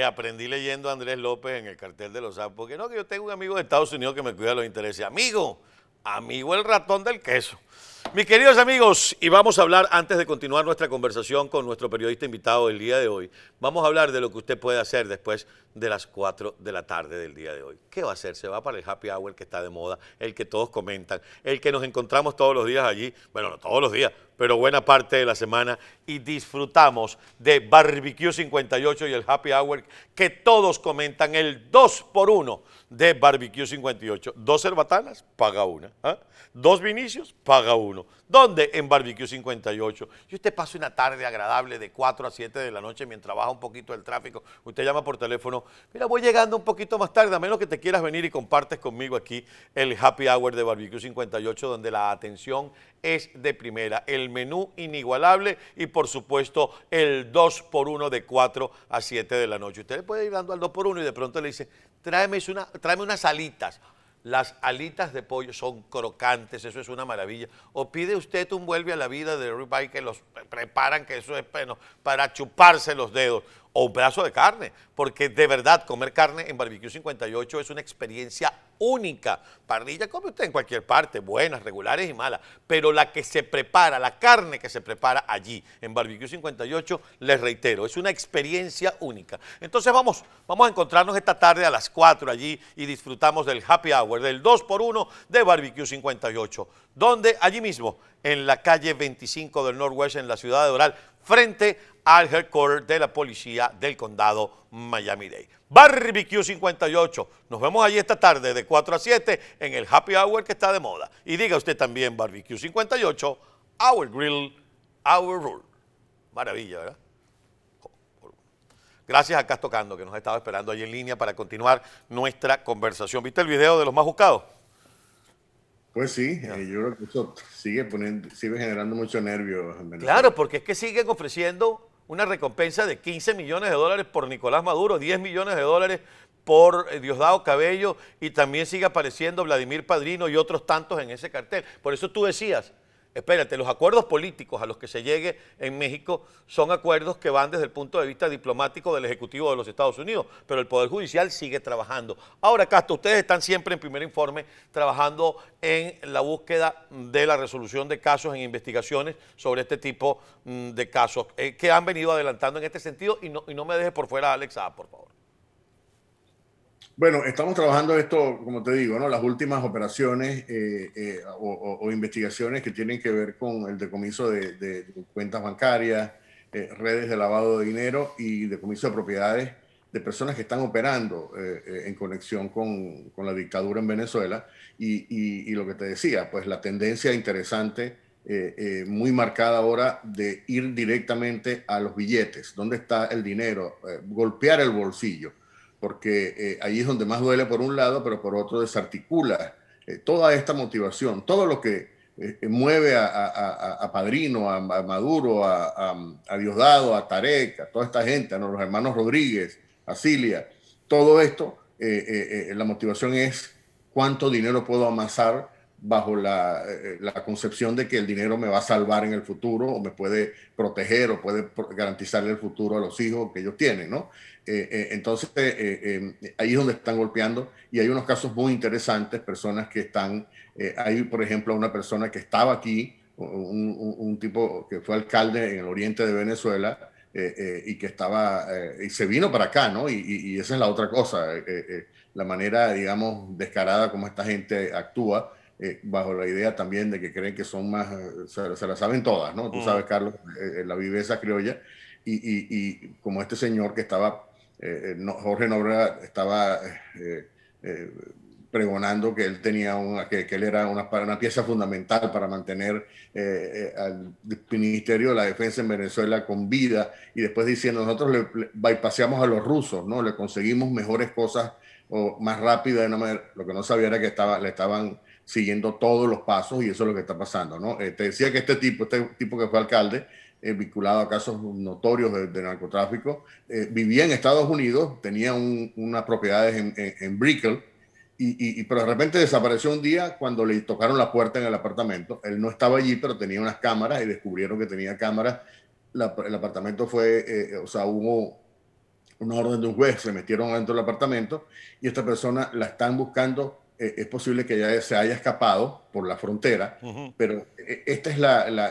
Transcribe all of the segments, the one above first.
Eh, aprendí leyendo a Andrés López en el cartel de los sapos, porque no, que yo tengo un amigo de Estados Unidos que me cuida los intereses. Amigo, amigo el ratón del queso. Mis queridos amigos, y vamos a hablar, antes de continuar nuestra conversación con nuestro periodista invitado del día de hoy, vamos a hablar de lo que usted puede hacer después de las 4 de la tarde del día de hoy. ¿Qué va a hacer? Se va para el happy hour que está de moda, el que todos comentan, el que nos encontramos todos los días allí, bueno, no todos los días, pero buena parte de la semana y disfrutamos de Barbecue 58 y el Happy Hour que todos comentan el 2 por 1 de Barbecue 58. Dos cerbatanas, paga una. ¿ah? Dos vinicios, paga uno. ¿Dónde? En Barbecue 58. Yo usted pasa una tarde agradable de 4 a 7 de la noche mientras baja un poquito el tráfico. Usted llama por teléfono. Mira, voy llegando un poquito más tarde, a menos que te quieras venir y compartes conmigo aquí el happy hour de Barbecue 58, donde la atención es de primera. El menú inigualable y por supuesto el 2 por 1 de 4 a 7 de la noche. Usted le puede ir dando al 2 por 1 y de pronto le dice, tráeme, una, tráeme unas alitas. Las alitas de pollo son crocantes, eso es una maravilla. O pide usted un vuelve a la vida de ribeye que los preparan, que eso es bueno, para chuparse los dedos o un pedazo de carne, porque de verdad comer carne en Barbecue 58 es una experiencia única. Parrilla come usted en cualquier parte, buenas, regulares y malas, pero la que se prepara, la carne que se prepara allí en Barbecue 58, les reitero, es una experiencia única. Entonces vamos, vamos a encontrarnos esta tarde a las 4 allí y disfrutamos del happy hour, del 2x1 de Barbecue 58, donde allí mismo, en la calle 25 del Northwest, en la ciudad de Doral, frente al headquarters de la policía del condado Miami-Dade. Barbecue 58. Nos vemos allí esta tarde de 4 a 7 en el happy hour que está de moda. Y diga usted también Barbecue 58, Our Grill, Our Rule. Maravilla, ¿verdad? Gracias a Castocando que nos ha estado esperando allí en línea para continuar nuestra conversación. ¿Viste el video de los más buscados? Pues sí, eh, yo creo que eso sigue, poniendo, sigue generando mucho nervio. claro, porque es que siguen ofreciendo una recompensa de 15 millones de dólares por Nicolás Maduro, 10 millones de dólares por eh, Diosdado Cabello y también sigue apareciendo Vladimir Padrino y otros tantos en ese cartel. Por eso tú decías, Espérate, los acuerdos políticos a los que se llegue en México son acuerdos que van desde el punto de vista diplomático del Ejecutivo de los Estados Unidos, pero el Poder Judicial sigue trabajando. Ahora, Castro, ustedes están siempre en primer informe trabajando en la búsqueda de la resolución de casos en investigaciones sobre este tipo mm, de casos eh, que han venido adelantando en este sentido y no, me deje por fuera Alex por favor. Bueno, estamos trabajando esto, como te digo, ¿no? las últimas operaciones eh, eh, o, investigaciones que tienen que ver con el decomiso de, cuentas bancarias, eh, redes de lavado de dinero y decomiso de propiedades de personas que están operando en conexión con, la dictadura en Venezuela. Y, y, lo que te decía, pues la tendencia interesante, muy marcada ahora, de ir directamente a los billetes, dónde está el dinero, golpear el bolsillo porque eh, ahí es donde más duele por un lado, pero por otro desarticula eh, toda esta motivación, todo lo que eh, mueve a, Padrino, a, a Maduro, a, Diosdado, a Tarek, a toda esta gente, a los hermanos Rodríguez, a Cilia, todo esto, la motivación es cuánto dinero puedo amasar bajo la, eh, la, concepción de que el dinero me va a salvar en el futuro o me puede proteger o puede garantizarle el futuro a los hijos que ellos tienen, ¿no? Eh, eh, entonces, ahí es donde están golpeando y hay unos casos muy interesantes, personas que están, hay por ejemplo una persona que estaba aquí, un, un, tipo que fue alcalde en el oriente de Venezuela y que estaba, y se vino para acá, ¿no? y esa es la otra cosa, la manera, digamos, descarada como esta gente actúa eh, bajo la idea también de que creen que son más, eh, se, las la saben todas, ¿no? Tú sabes, Carlos, eh, la viveza criolla, y, y, como este señor que estaba, Jorge Nobrega estaba pregonando que él tenía que, que él era una, una, pieza fundamental para mantener al Ministerio de la Defensa en Venezuela con vida y después diciendo nosotros le, le a los rusos, ¿no? Le conseguimos mejores cosas o más rápida de lo que no sabía era que estaba, le estaban siguiendo todos los pasos y eso es lo que está pasando, ¿no? Eh, te decía que este tipo, este tipo que fue alcalde, eh, vinculado a casos notorios de, narcotráfico, eh, vivía en Estados Unidos, tenía unas propiedades en, en, Brickell, y, pero de repente desapareció un día cuando le tocaron la puerta en el apartamento. Él no estaba allí, pero tenía unas cámaras y descubrieron que tenía cámaras. el apartamento fue, o sea, hubo una orden de un juez, se metieron dentro del apartamento y esta persona la están buscando eh, es posible que ya se haya escapado por la frontera, pero este es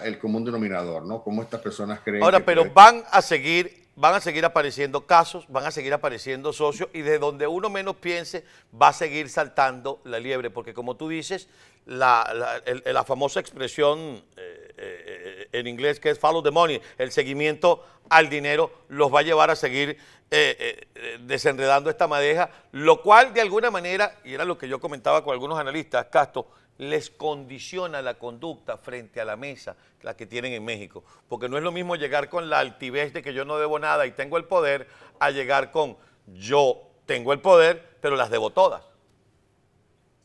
el común denominador, ¿no? Cómo estas personas creen. Ahora, pero van a seguir, van a seguir apareciendo casos, van a seguir apareciendo socios y de donde uno menos piense va a seguir saltando la liebre, porque como tú dices, la, famosa expresión eh, en inglés que es follow the money, el seguimiento al dinero los va a llevar a seguir eh, eh, desenredando esta madeja, lo cual de alguna manera, y era lo que yo comentaba con algunos analistas, Castro, les condiciona la conducta frente a la mesa, la que tienen en México. Porque no es lo mismo llegar con la altivez de que yo no debo nada y tengo el poder, a llegar con yo tengo el poder, pero las debo todas.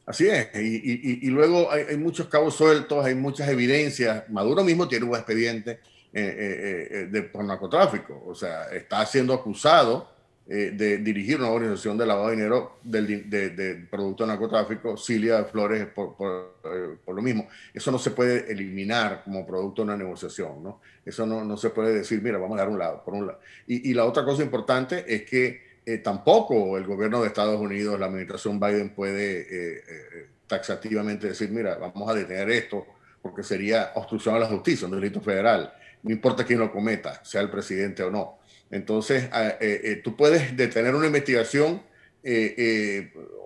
Así es, y, luego hay, muchos cabos sueltos, hay muchas evidencias. Maduro mismo tiene un expediente eh, eh, eh, de, por narcotráfico, o sea, está siendo acusado de dirigir una organización de lavado de dinero del, de, producto de narcotráfico, Cilia Flores, por, lo mismo. Eso no se puede eliminar como producto de una negociación, ¿no? Eso no, se puede decir, mira, vamos a dar un lado, por un lado. Y, y la otra cosa importante es que eh, tampoco el gobierno de Estados Unidos, la administración Biden puede eh, eh, taxativamente decir, mira, vamos a detener esto porque sería obstrucción a la justicia, un delito federal. No importa quién lo cometa, sea el presidente o no. Entonces, ah, tú puedes detener una investigación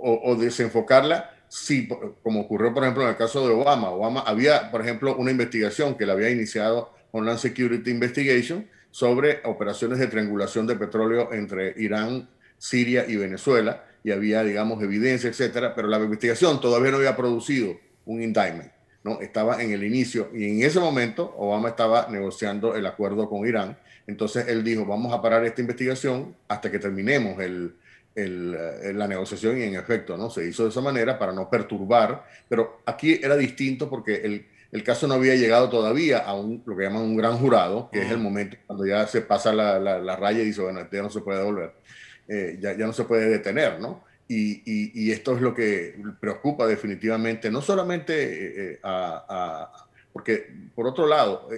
o, desenfocarla sí, como ocurrió por ejemplo en el caso de Obama. Obama había, por ejemplo, una investigación que la había iniciado Homeland Security Investigation sobre operaciones de triangulación de petróleo entre Irán, Siria y Venezuela, y había, digamos, evidencia, etcétera, pero la investigación todavía no había producido un indictment, ¿no? Estaba en el inicio, y en ese momento Obama estaba negociando el acuerdo con Irán, entonces él dijo, vamos a parar esta investigación hasta que terminemos eh, la negociación y en efecto, ¿no? Se hizo de esa manera para no perturbar, pero aquí era distinto porque el, el caso no había llegado todavía a un, lo que llaman un gran jurado, que es el momento cuando ya se pasa la, raya y dice, bueno, este ya no se puede volver, eh, ya, no se puede detener, ¿no? Y, esto es lo que preocupa definitivamente, no solamente eh, eh, a, porque por otro lado,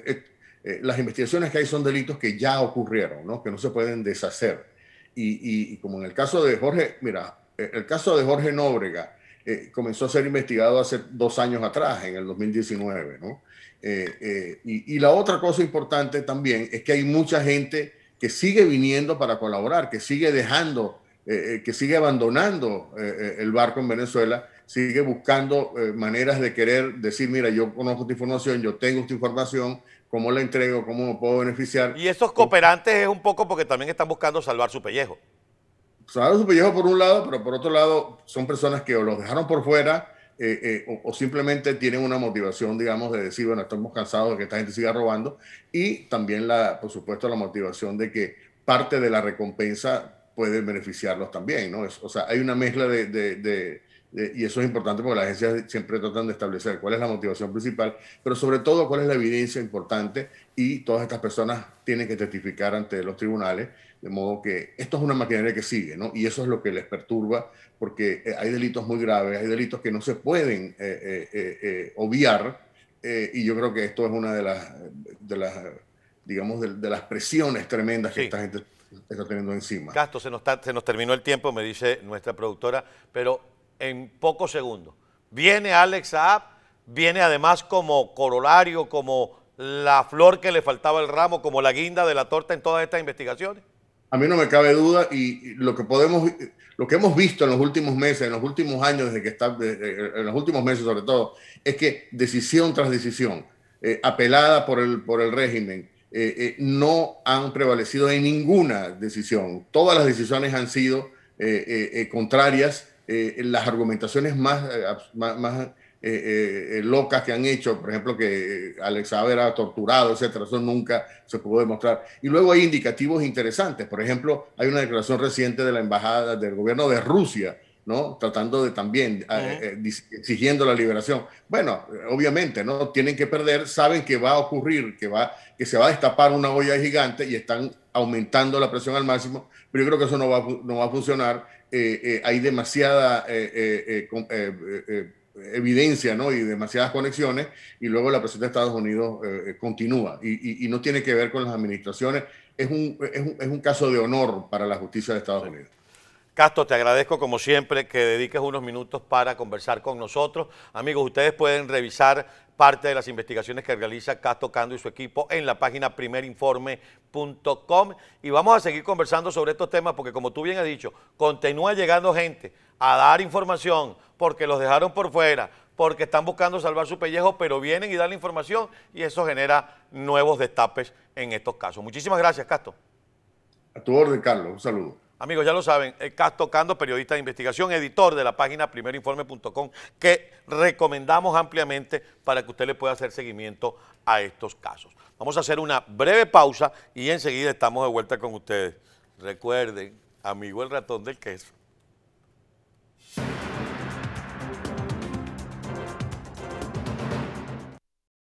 las investigaciones que hay son delitos que ya ocurrieron, ¿no? Que no se pueden deshacer. Y, y como en el caso de Jorge, mira, el caso de Jorge Nóbrega, eh, comenzó a ser investigado hace dos años atrás, en el 2019, eh, eh, y, y, la otra cosa importante también es que hay mucha gente que sigue viniendo para colaborar, que sigue dejando, que sigue abandonando el barco en Venezuela, sigue buscando maneras de querer decir, mira, yo conozco esta información, yo tengo esta información, cómo la entrego, cómo me puedo beneficiar. Y esos cooperantes es un poco porque también están buscando salvar su pellejo. Pues, su pellejo por un lado, pero por otro lado son personas que o los dejaron por fuera eh, eh, o, simplemente tienen una motivación, digamos, de decir, bueno, estamos cansados de que esta gente siga robando. Y también, la, por supuesto, la motivación de que parte de la recompensa puede beneficiarlos también, ¿no? Es, o sea, hay una mezcla de eh, y eso es importante porque las agencias siempre tratan de establecer cuál es la motivación principal, pero sobre todo cuál es la evidencia importante y todas estas personas tienen que testificar ante los tribunales, de modo que esto es una maquinaria que sigue, ¿no? Y eso es lo que les perturba porque eh, hay delitos muy graves, hay delitos que no se pueden eh, obviar y yo creo que esto es una de las, de las digamos, de, las presiones tremendas que esta gente está teniendo encima. Gasto, se se nos terminó el tiempo, me dice nuestra productora, pero en pocos segundos. Viene Alex Saab, viene además como corolario, como la flor que le faltaba el ramo, como la guinda de la torta en todas estas investigaciones. A mí no me cabe duda y lo que podemos, lo que hemos visto en los últimos meses, en los últimos años, desde que está, en los últimos meses sobre todo, es que decisión tras decisión, eh, apelada por el, por el régimen, eh, eh, no han prevalecido en ninguna decisión. Todas las decisiones han sido contrarias eh, las argumentaciones más, eh, más, eh, locas que han hecho, por ejemplo, que Alex ha torturado, etcétera, eso nunca se pudo demostrar. Y luego hay indicativos interesantes, por ejemplo, hay una declaración reciente de la embajada del gobierno de Rusia, ¿no? Tratando de también, exigiendo la liberación. Bueno, obviamente, ¿no? Tienen que perder, saben que va a ocurrir, que, va, que se va a destapar una olla gigante y están aumentando la presión al máximo, pero yo creo que eso no va, no va a funcionar eh, eh, hay demasiada eh, evidencia ¿no? y demasiadas conexiones, y luego la presencia de Estados Unidos continúa y, no tiene que ver con las administraciones. Es un, es un, caso de honor para la justicia de Estados Unidos. Castro te agradezco como siempre que dediques unos minutos para conversar con nosotros. Amigos, ustedes pueden revisar parte de las investigaciones que realiza Cato Cando y su equipo en la página primerinforme.com. Y vamos a seguir conversando sobre estos temas porque como tú bien has dicho, continúa llegando gente a dar información porque los dejaron por fuera, porque están buscando salvar su pellejo, pero vienen y dan la información y eso genera nuevos destapes en estos casos. Muchísimas gracias, Castro A tu orden, Carlos. Un saludo. Amigos, ya lo saben, eh, Castro Cando, periodista de investigación, editor de la página primerinforme.com, que recomendamos ampliamente para que usted le pueda hacer seguimiento a estos casos. Vamos a hacer una breve pausa y enseguida estamos de vuelta con ustedes. Recuerden, amigo el ratón del queso.